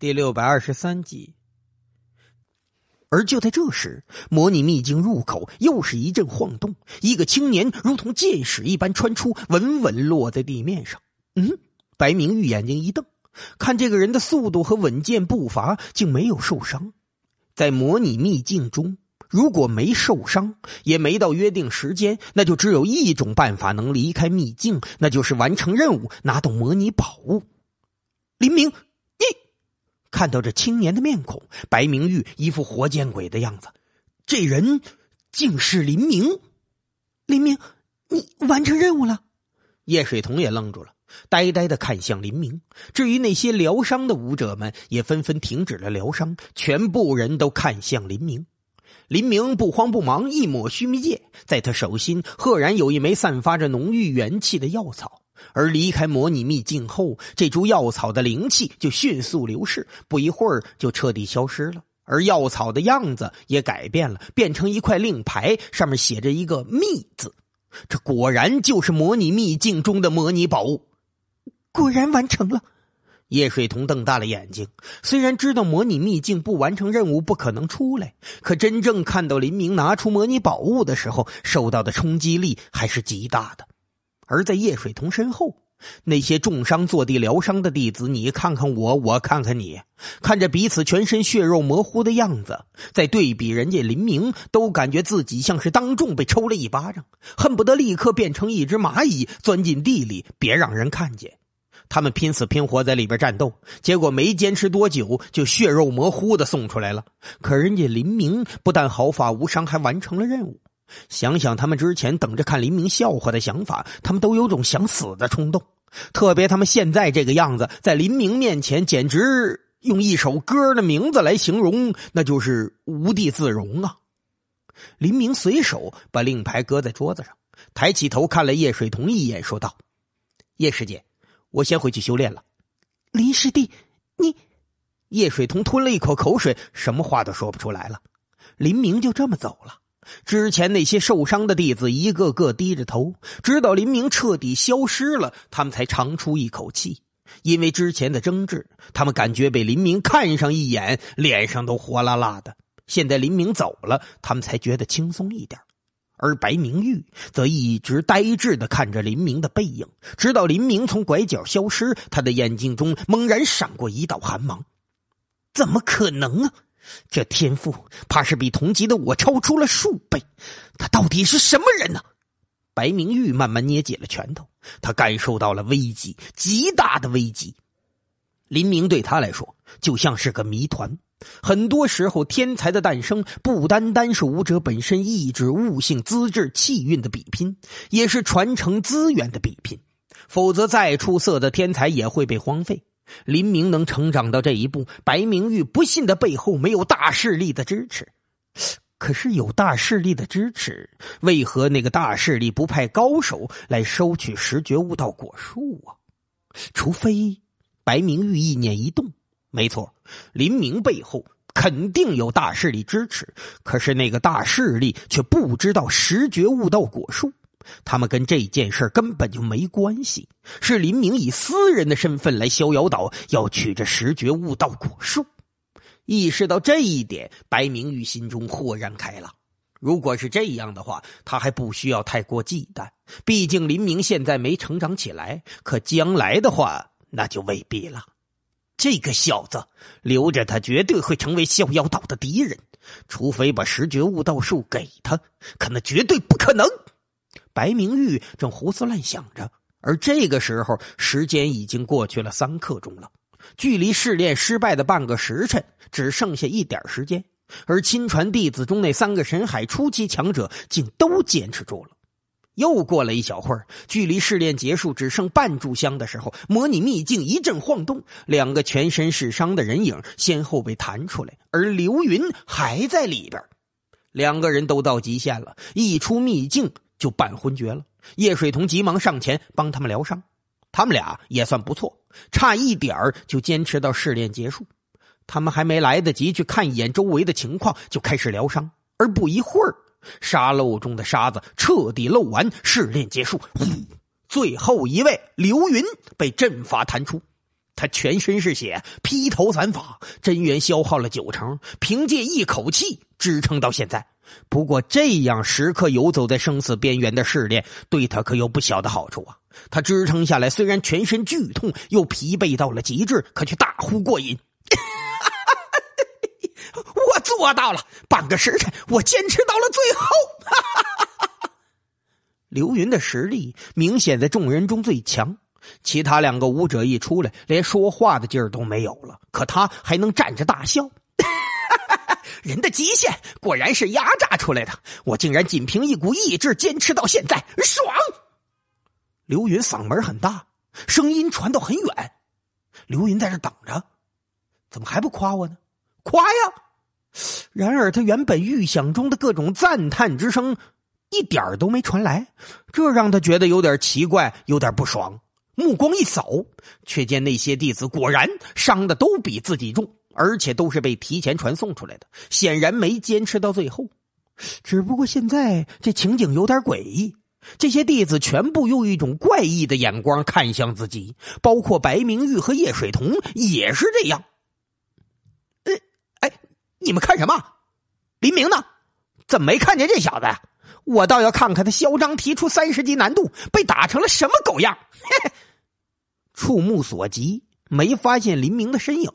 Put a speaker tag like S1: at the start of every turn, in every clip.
S1: 第六百二十三集。而就在这时，模拟秘境入口又是一阵晃动，一个青年如同箭矢一般穿出，稳稳落在地面上。嗯，白明玉眼睛一瞪，看这个人的速度和稳健步伐，竟没有受伤。在模拟秘境中，如果没受伤，也没到约定时间，那就只有一种办法能离开秘境，那就是完成任务，拿到模拟宝物。林明。看到这青年的面孔，白明玉一副活见鬼的样子。这人竟是林明！林明，你完成任务了？叶水桐也愣住了，呆呆的看向林明。至于那些疗伤的舞者们，也纷纷停止了疗伤，全部人都看向林明。林明不慌不忙，一抹须弥戒，在他手心赫然有一枚散发着浓郁元气的药草。而离开模拟秘境后，这株药草的灵气就迅速流逝，不一会儿就彻底消失了。而药草的样子也改变了，变成一块令牌，上面写着一个“秘”字。这果然就是模拟秘境中的模拟宝物，果然完成了。叶水桐瞪大了眼睛，虽然知道模拟秘境不完成任务不可能出来，可真正看到林明拿出模拟宝物的时候，受到的冲击力还是极大的。而在叶水同身后，那些重伤坐地疗伤的弟子，你看看我，我看看你，看着彼此全身血肉模糊的样子，再对比人家林明，都感觉自己像是当众被抽了一巴掌，恨不得立刻变成一只蚂蚁，钻进地里，别让人看见。他们拼死拼活在里边战斗，结果没坚持多久就血肉模糊的送出来了。可人家林明不但毫发无伤，还完成了任务。想想他们之前等着看林明笑话的想法，他们都有种想死的冲动。特别他们现在这个样子，在林明面前，简直用一首歌的名字来形容，那就是无地自容啊！林明随手把令牌搁在桌子上，抬起头看了叶水同一眼，说道：“叶师姐，我先回去修炼了。”林师弟，你……叶水同吞了一口口水，什么话都说不出来了。林明就这么走了。之前那些受伤的弟子一个个低着头，直到林明彻底消失了，他们才长出一口气。因为之前的争执，他们感觉被林明看上一眼，脸上都火辣辣的。现在林明走了，他们才觉得轻松一点。而白明玉则一直呆滞地看着林明的背影，直到林明从拐角消失，他的眼睛中猛然闪过一道寒芒。怎么可能啊！这天赋怕是比同级的我超出了数倍，他到底是什么人呢？白明玉慢慢捏紧了拳头，他感受到了危机，极大的危机。林明对他来说就像是个谜团。很多时候，天才的诞生不单单是武者本身意志、悟性、资质、气运的比拼，也是传承资源的比拼。否则，再出色的天才也会被荒废。林明能成长到这一步，白明玉不信的背后没有大势力的支持。可是有大势力的支持，为何那个大势力不派高手来收取石觉悟道果树啊？除非，白明玉意念一动，没错，林明背后肯定有大势力支持。可是那个大势力却不知道石觉悟道果树。他们跟这件事根本就没关系，是林明以私人的身份来逍遥岛要取这十绝悟道果树。意识到这一点，白明玉心中豁然开朗。如果是这样的话，他还不需要太过忌惮。毕竟林明现在没成长起来，可将来的话，那就未必了。这个小子留着他，绝对会成为逍遥岛的敌人。除非把十绝悟道术给他，可那绝对不可能。白明玉正胡思乱想着，而这个时候，时间已经过去了三刻钟了，距离试炼失败的半个时辰只剩下一点时间。而亲传弟子中那三个神海初期强者竟都坚持住了。又过了一小会儿，距离试炼结束只剩半炷香的时候，模拟秘境一阵晃动，两个全身是伤的人影先后被弹出来，而刘云还在里边。两个人都到极限了，一出秘境。就半昏厥了，叶水桐急忙上前帮他们疗伤。他们俩也算不错，差一点就坚持到试炼结束。他们还没来得及去看一眼周围的情况，就开始疗伤。而不一会儿，沙漏中的沙子彻底漏完，试炼结束。呼，最后一位刘云被阵法弹出，他全身是血，披头散发，真元消耗了九成，凭借一口气支撑到现在。不过这样时刻游走在生死边缘的试炼，对他可有不小的好处啊！他支撑下来，虽然全身剧痛，又疲惫到了极致，可却大呼过瘾。我做到了，半个时辰，我坚持到了最后。刘云的实力明显在众人中最强，其他两个武者一出来，连说话的劲儿都没有了，可他还能站着大笑。人的极限果然是压榨出来的，我竟然仅凭一股意志坚持到现在，爽！刘云嗓门很大，声音传到很远。刘云在这等着，怎么还不夸我呢？夸呀！然而他原本预想中的各种赞叹之声一点都没传来，这让他觉得有点奇怪，有点不爽。目光一扫，却见那些弟子果然伤的都比自己重。而且都是被提前传送出来的，显然没坚持到最后。只不过现在这情景有点诡异，这些弟子全部用一种怪异的眼光看向自己，包括白明玉和叶水桐也是这样。呃，哎，你们看什么？黎明呢？怎么没看见这小子？我倒要看看他嚣张提出三十级难度，被打成了什么狗样！嘿嘿，触目所及。没发现林明的身影，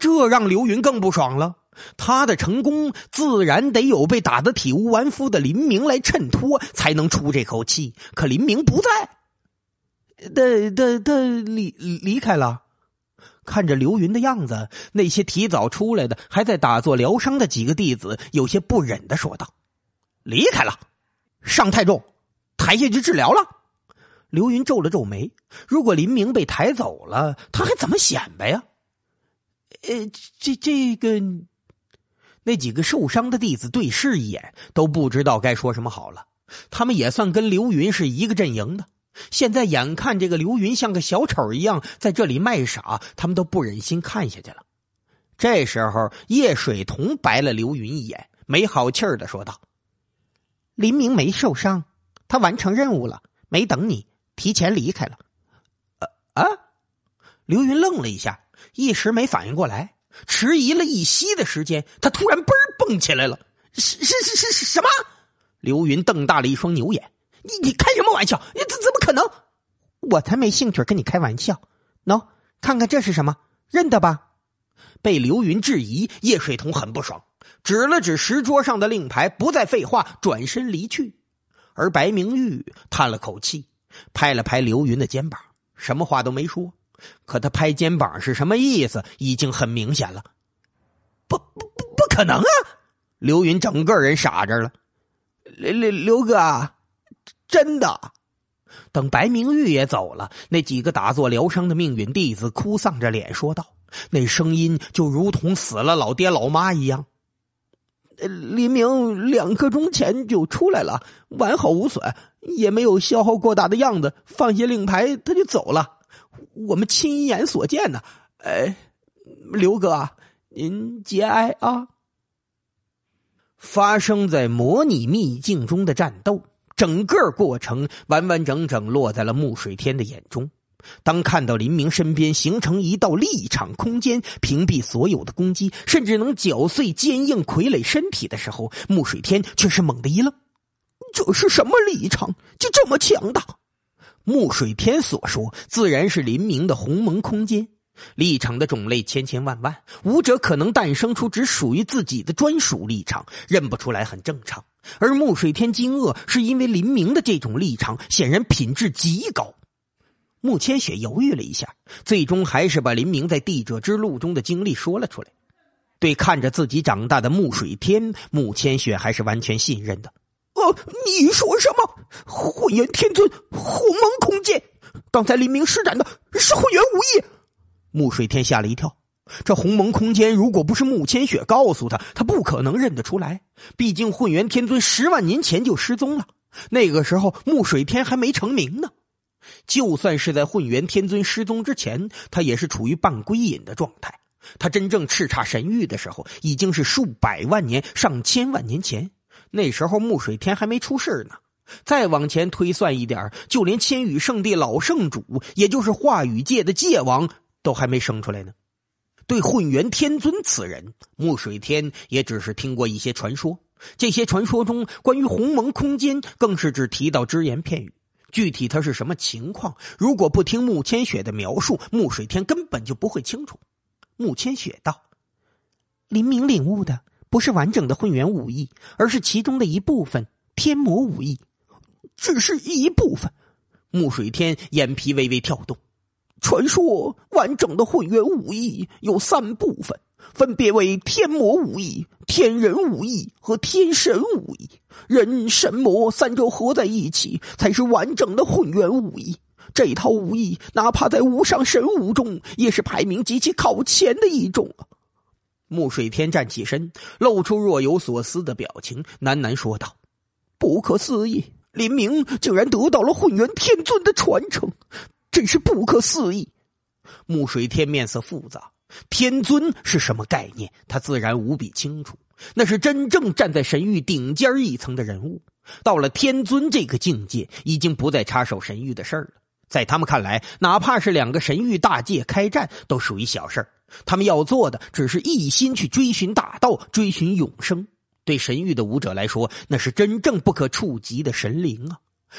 S1: 这让刘云更不爽了。他的成功自然得有被打得体无完肤的林明来衬托，才能出这口气。可林明不在，他他他离离开了。看着刘云的样子，那些提早出来的、还在打坐疗伤的几个弟子有些不忍的说道：“离开了，伤太重，抬下去治疗了。”刘云皱了皱眉，如果林明被抬走了，他还怎么显摆呀？呃，这这个，那几个受伤的弟子对视一眼，都不知道该说什么好了。他们也算跟刘云是一个阵营的，现在眼看这个刘云像个小丑一样在这里卖傻，他们都不忍心看下去了。这时候，叶水桐白了刘云一眼，没好气儿的说道：“林明没受伤，他完成任务了，没等你。”提前离开了，呃啊！刘云愣了一下，一时没反应过来，迟疑了一息的时间，他突然嘣儿蹦起来了。是是是是，什么？刘云瞪大了一双牛眼：“你你开什么玩笑？你怎怎么可能？我才没兴趣跟你开玩笑。喏，看看这是什么，认得吧？”被刘云质疑，叶水桐很不爽，指了指石桌上的令牌，不再废话，转身离去。而白明玉叹了口气。拍了拍刘云的肩膀，什么话都没说，可他拍肩膀是什么意思，已经很明显了。不不不，不可能啊！刘云整个人傻着了。刘刘刘哥，真的？等白明玉也走了，那几个打坐疗伤的命运弟子哭丧着脸说道，那声音就如同死了老爹老妈一样。黎明两刻钟前就出来了，完好无损。也没有消耗过大的样子，放下令牌他就走了。我们亲眼所见呢。哎，刘哥，您节哀啊。发生在模拟秘境中的战斗，整个过程完完整整落在了穆水天的眼中。当看到林明身边形成一道立场空间，屏蔽所有的攻击，甚至能搅碎坚硬傀儡身体的时候，穆水天却是猛的一愣。这是什么立场？就这么强大？沐水天所说，自然是林明的鸿蒙空间。立场的种类千千万万，武者可能诞生出只属于自己的专属立场，认不出来很正常。而沐水天惊愕，是因为林明的这种立场显然品质极高。穆千雪犹豫了一下，最终还是把林明在地者之路中的经历说了出来。对看着自己长大的沐水天，穆千雪还是完全信任的。你说什么？混元天尊，鸿蒙空间？刚才林明施展的是混元武艺。穆水天吓了一跳。这鸿蒙空间，如果不是穆千雪告诉他，他不可能认得出来。毕竟混元天尊十万年前就失踪了，那个时候穆水天还没成名呢。就算是在混元天尊失踪之前，他也是处于半归隐的状态。他真正叱咤神域的时候，已经是数百万年、上千万年前。那时候穆水天还没出世呢，再往前推算一点，就连千羽圣地老圣主，也就是话语界的界王，都还没生出来呢。对混元天尊此人，穆水天也只是听过一些传说，这些传说中关于鸿蒙空间更是只提到只言片语，具体他是什么情况，如果不听穆千雪的描述，穆水天根本就不会清楚。穆千雪道：“林明领悟的。”不是完整的混元武艺，而是其中的一部分天魔武艺，只是一部分。木水天眼皮微微跳动。传说完整的混元武艺有三部分，分别为天魔武艺、天人武艺和天神武艺。人、神、魔三者合在一起，才是完整的混元武艺。这套武艺，哪怕在无上神武中，也是排名极其靠前的一种穆水天站起身，露出若有所思的表情，喃喃说道：“不可思议，林明竟然得到了混元天尊的传承，真是不可思议。”穆水天面色复杂。天尊是什么概念？他自然无比清楚，那是真正站在神域顶尖一层的人物。到了天尊这个境界，已经不再插手神域的事儿了。在他们看来，哪怕是两个神域大界开战，都属于小事儿。他们要做的，只是一心去追寻大道，追寻永生。对神域的武者来说，那是真正不可触及的神灵啊！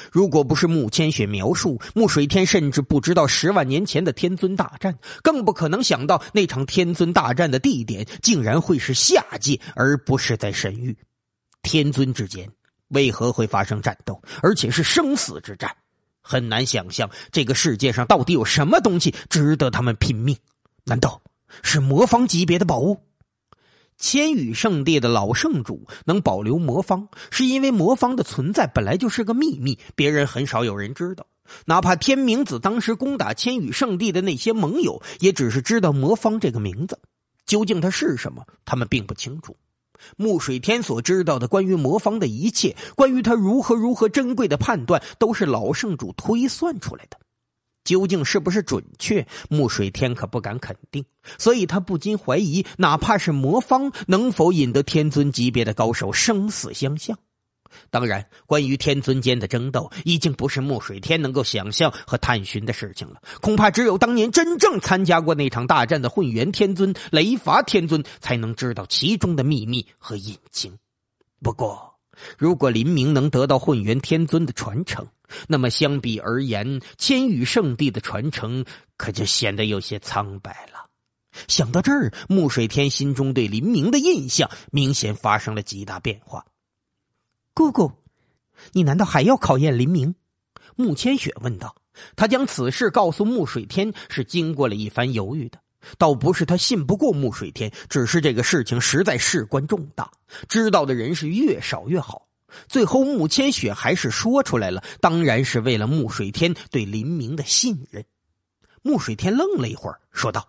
S1: 如果不是慕千雪描述，慕水天甚至不知道十万年前的天尊大战，更不可能想到那场天尊大战的地点竟然会是下界，而不是在神域。天尊之间为何会发生战斗，而且是生死之战？很难想象这个世界上到底有什么东西值得他们拼命？难道？是魔方级别的宝物，千羽圣地的老圣主能保留魔方，是因为魔方的存在本来就是个秘密，别人很少有人知道。哪怕天明子当时攻打千羽圣地的那些盟友，也只是知道魔方这个名字，究竟它是什么，他们并不清楚。穆水天所知道的关于魔方的一切，关于他如何如何珍贵的判断，都是老圣主推算出来的。究竟是不是准确？木水天可不敢肯定，所以他不禁怀疑，哪怕是魔方能否引得天尊级别的高手生死相向。当然，关于天尊间的争斗，已经不是木水天能够想象和探寻的事情了。恐怕只有当年真正参加过那场大战的混元天尊、雷罚天尊，才能知道其中的秘密和隐情。不过，如果林明能得到混元天尊的传承，那么相比而言，千羽圣地的传承可就显得有些苍白了。想到这儿，穆水天心中对林明的印象明显发生了极大变化。姑姑，你难道还要考验林明？慕千雪问道。他将此事告诉穆水天，是经过了一番犹豫的。倒不是他信不过穆水天，只是这个事情实在事关重大，知道的人是越少越好。最后，慕千雪还是说出来了。当然是为了慕水天对林明的信任。慕水天愣了一会儿，说道：“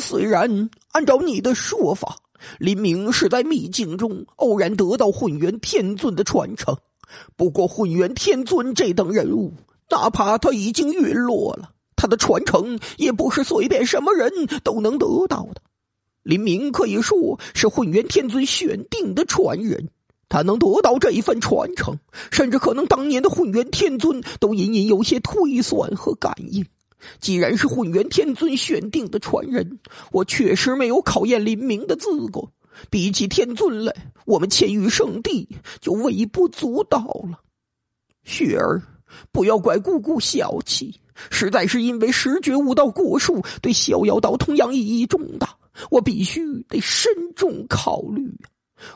S1: 虽然按照你的说法，林明是在秘境中偶然得到混元天尊的传承，不过混元天尊这等人物，哪怕他已经陨落了，他的传承也不是随便什么人都能得到的。林明可以说是混元天尊选定的传人。”他能得到这一份传承，甚至可能当年的混元天尊都隐隐有些推算和感应。既然是混元天尊选定的传人，我确实没有考验林明的资格。比起天尊来，我们千于圣地就微不足道了。雪儿，不要怪姑姑小气，实在是因为十绝悟道果树对逍遥岛同样意义重大，我必须得慎重考虑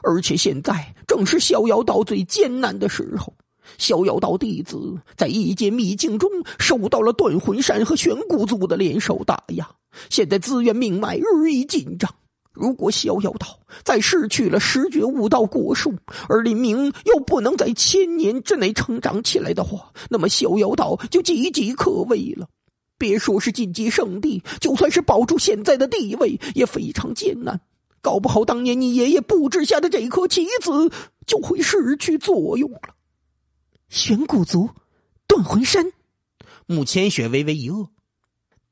S1: 而且现在正是逍遥道最艰难的时候。逍遥道弟子在异界秘境中受到了断魂山和玄古族的联手打压，现在资源命脉日益紧张。如果逍遥道在失去了十绝悟道果树，而林明又不能在千年之内成长起来的话，那么逍遥道就岌岌可危了。别说是晋级圣地，就算是保住现在的地位，也非常艰难。搞不好，当年你爷爷布置下的这颗棋子就会失去作用了。玄古族、断魂山，慕千雪微微一愕。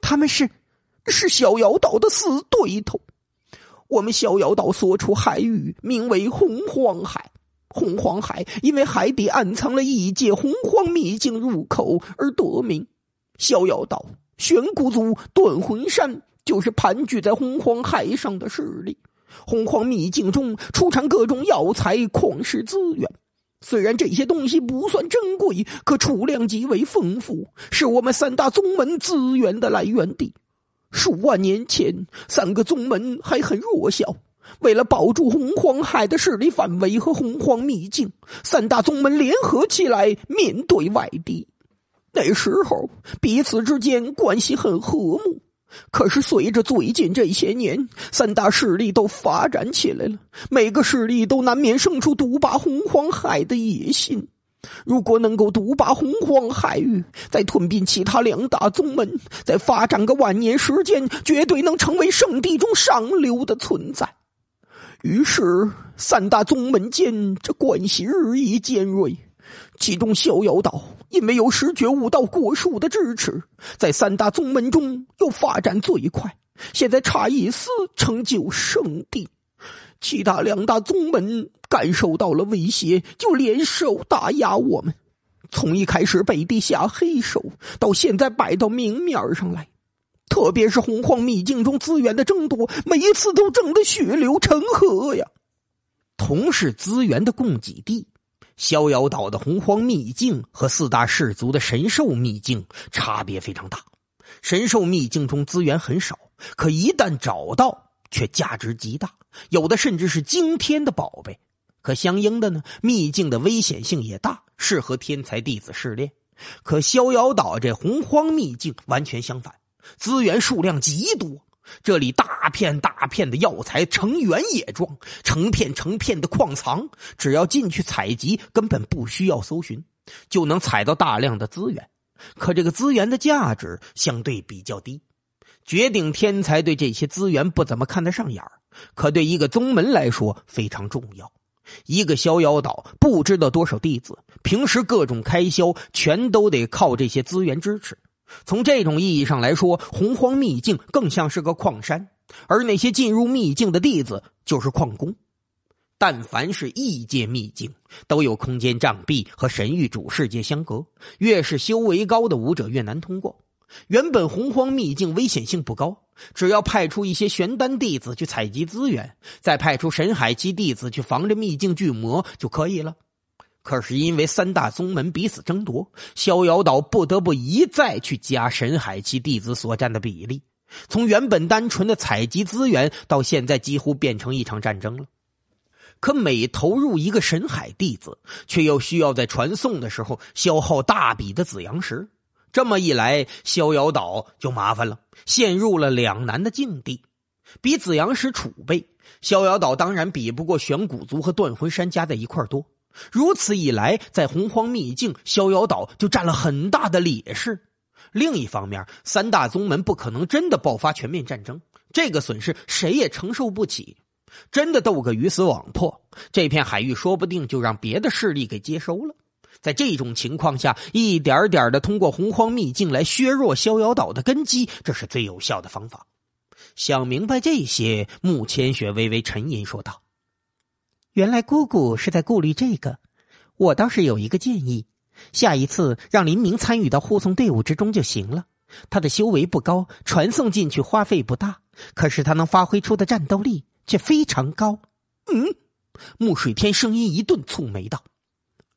S1: 他们是是逍遥岛的死对头。我们逍遥岛所处海域名为洪荒海，洪荒海因为海底暗藏了异界洪荒秘境入口而得名。逍遥岛、玄古族、断魂山就是盘踞在洪荒海上的势力。洪荒秘境中出产各种药材、矿石资源，虽然这些东西不算珍贵，可储量极为丰富，是我们三大宗门资源的来源地。数万年前，三个宗门还很弱小，为了保住洪荒海的势力范围和洪荒秘境，三大宗门联合起来面对外敌。那时候，彼此之间关系很和睦。可是，随着最近这些年，三大势力都发展起来了，每个势力都难免生出独霸洪荒海的野心。如果能够独霸洪荒海域，再吞并其他两大宗门，再发展个万年时间，绝对能成为圣地中上流的存在。于是，三大宗门间这关系日益尖锐。其中，逍遥岛。因为有十绝悟道果树的支持，在三大宗门中又发展最快。现在差一丝成就圣地，其他两大宗门感受到了威胁，就联手打压我们。从一开始背地下黑手，到现在摆到明面上来。特别是洪荒秘境中资源的争夺，每一次都争得血流成河呀。同是资源的供给地。逍遥岛的洪荒秘境和四大氏族的神兽秘境差别非常大。神兽秘境中资源很少，可一旦找到，却价值极大，有的甚至是惊天的宝贝。可相应的呢，秘境的危险性也大，适合天才弟子试炼。可逍遥岛这洪荒秘境完全相反，资源数量极多。这里大片大片的药材成原野状，成片成片的矿藏，只要进去采集，根本不需要搜寻，就能采到大量的资源。可这个资源的价值相对比较低，绝顶天才对这些资源不怎么看得上眼可对一个宗门来说非常重要。一个逍遥岛不知道多少弟子，平时各种开销全都得靠这些资源支持。从这种意义上来说，洪荒秘境更像是个矿山，而那些进入秘境的弟子就是矿工。但凡是异界秘境，都有空间障壁和神域主世界相隔，越是修为高的武者越难通过。原本洪荒秘境危险性不高，只要派出一些玄丹弟子去采集资源，再派出神海期弟子去防着秘境巨魔就可以了。可是因为三大宗门彼此争夺，逍遥岛不得不一再去加神海期弟子所占的比例。从原本单纯的采集资源，到现在几乎变成一场战争了。可每投入一个神海弟子，却又需要在传送的时候消耗大笔的紫阳石。这么一来，逍遥岛就麻烦了，陷入了两难的境地。比紫阳石储备，逍遥岛当然比不过玄古族和断魂山加在一块多。如此一来，在洪荒秘境逍遥岛就占了很大的劣势。另一方面，三大宗门不可能真的爆发全面战争，这个损失谁也承受不起。真的斗个鱼死网破，这片海域说不定就让别的势力给接收了。在这种情况下，一点点的通过洪荒秘境来削弱逍遥岛的根基，这是最有效的方法。想明白这些，慕千雪微微沉吟说道。原来姑姑是在顾虑这个，我倒是有一个建议，下一次让林明参与到护送队伍之中就行了。他的修为不高，传送进去花费不大，可是他能发挥出的战斗力却非常高。嗯，穆水天声音一顿，蹙眉道：“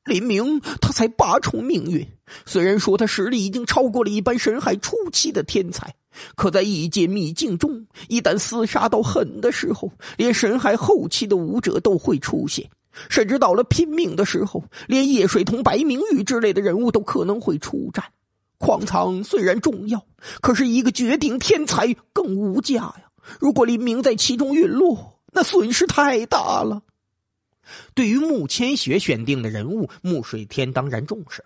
S1: 林明，他才八重命运，虽然说他实力已经超过了一般神海初期的天才。”可在异界秘境中，一旦厮杀到狠的时候，连神海后期的武者都会出现；甚至到了拼命的时候，连叶水同、白明玉之类的人物都可能会出战。矿藏虽然重要，可是一个绝顶天才更无价呀！如果黎明在其中陨落，那损失太大了。对于慕千雪选定的人物，慕水天当然重视。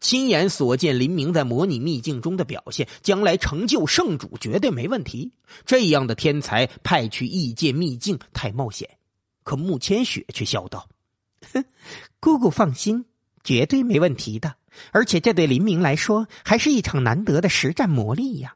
S1: 亲眼所见林明在模拟秘境中的表现，将来成就圣主绝对没问题。这样的天才派去异界秘境太冒险。可慕千雪却笑道：“哼，姑姑放心，绝对没问题的。而且这对林明来说，还是一场难得的实战磨砺呀。”